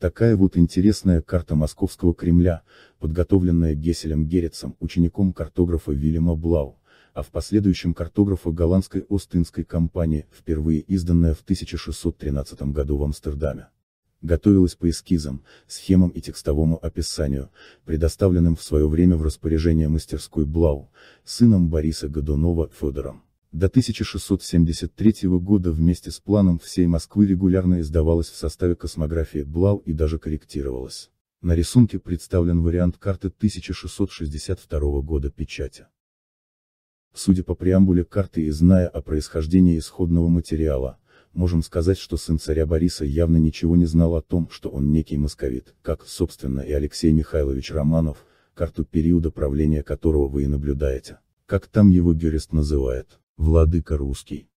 Такая вот интересная карта московского Кремля, подготовленная Геселем Герицем, учеником картографа Вильяма Блау, а в последующем картографа голландской Остинской компании, впервые изданная в 1613 году в Амстердаме. Готовилась по эскизам, схемам и текстовому описанию, предоставленным в свое время в распоряжение мастерской Блау, сыном Бориса Годунова Федором. До 1673 года вместе с планом всей Москвы регулярно издавалась в составе космографии Блау и даже корректировалась. На рисунке представлен вариант карты 1662 года печати. Судя по преамбуле карты и зная о происхождении исходного материала, можем сказать, что сын царя Бориса явно ничего не знал о том, что он некий московит, как, собственно, и Алексей Михайлович Романов, карту периода правления которого вы и наблюдаете, как там его герест называет. Владыка русский.